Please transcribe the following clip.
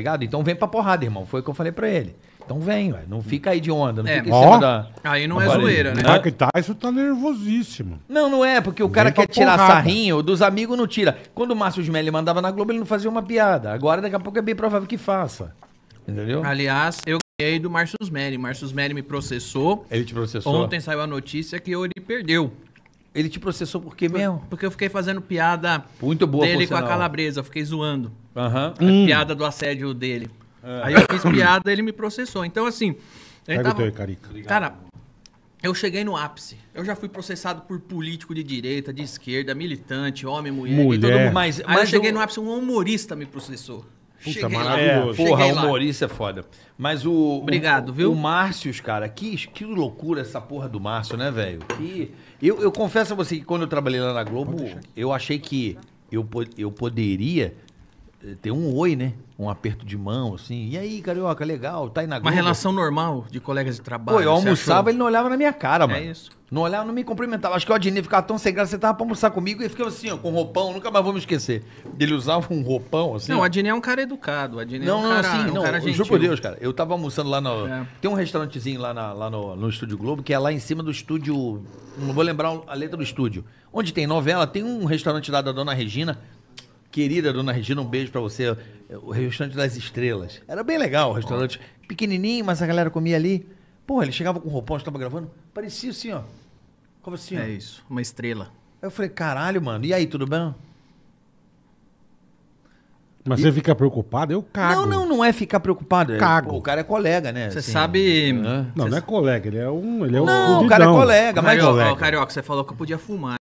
ligado? Então vem pra porrada, irmão. Foi o que eu falei pra ele. Então vem, ué. não fica aí de onda, não é, fica em cima da. Aí não é zoeira, né? Mike Tyson tá, tá nervosíssimo. Não, não é, porque o vem cara quer tirar porrada. sarrinho, dos amigos não tira. Quando o Márcio Gemelli mandava na Globo, ele não fazia uma piada. Agora, daqui a pouco, é bem provável que faça. Entendeu? Aliás, eu ganhei do Márcio Melli. Márcio Melli me processou. Ele te processou? Ontem saiu a notícia que ele perdeu. Ele te processou por quê mesmo? Porque eu fiquei fazendo piada Muito boa, dele com a calabresa, eu fiquei zoando. Uhum. Piada do assédio dele. É. Aí eu fiz piada, ele me processou. Então, assim. Pega tava... o teu aí, Carica. Cara, eu cheguei no ápice. Eu já fui processado por político de direita, de esquerda, militante, homem, mulher. mulher. Todo mundo. Mas, mas eu cheguei eu... no ápice, um humorista me processou. Puta, Cheguei maravilhoso. porra, o Maurício é foda. Mas o. Obrigado, o, viu? O Márcio, cara, que, que loucura essa porra do Márcio, né, velho? Que. Eu, eu confesso a você que quando eu trabalhei lá na Globo, eu achei que eu, eu poderia eh, ter um oi, né? Um aperto de mão, assim. E aí, carioca, legal, tá aí na Uma relação normal de colegas de trabalho. Pô, eu almoçava, achou? ele não olhava na minha cara, é mano. É isso. Não olhava, não me cumprimentava. Acho que o Adnei ficava tão sem graça, você tava pra almoçar comigo e ficava assim, ó, com roupão, nunca mais vou me esquecer. Ele usava um roupão, assim. Não, o Adnei é um cara educado. O Adnei é não, é um não, cara, assim, um não, cara gentil. Juro por Deus, cara. Eu tava almoçando lá no. É. Tem um restaurantezinho lá, na, lá no, no Estúdio Globo, que é lá em cima do estúdio. Não vou lembrar a letra do estúdio. Onde tem novela, tem um restaurante lá da Dona Regina querida dona Regina, um beijo para você. O restaurante das estrelas. Era bem legal o restaurante. Pequenininho, mas a galera comia ali. Porra, ele chegava com o roupão, estava gravando. Parecia assim, ó. Como assim? É ó? isso, uma estrela. Aí eu falei, caralho, mano. E aí, tudo bem? Mas e... você fica preocupado? Eu cago. Não, não, não é ficar preocupado. É, cago. Pô, o cara é colega, né? Você assim, sabe. Né? Não, Cê... não é colega, ele é um. Ele é não, um o cara é colega, mas. Carioca, o carioca, você falou que eu podia fumar.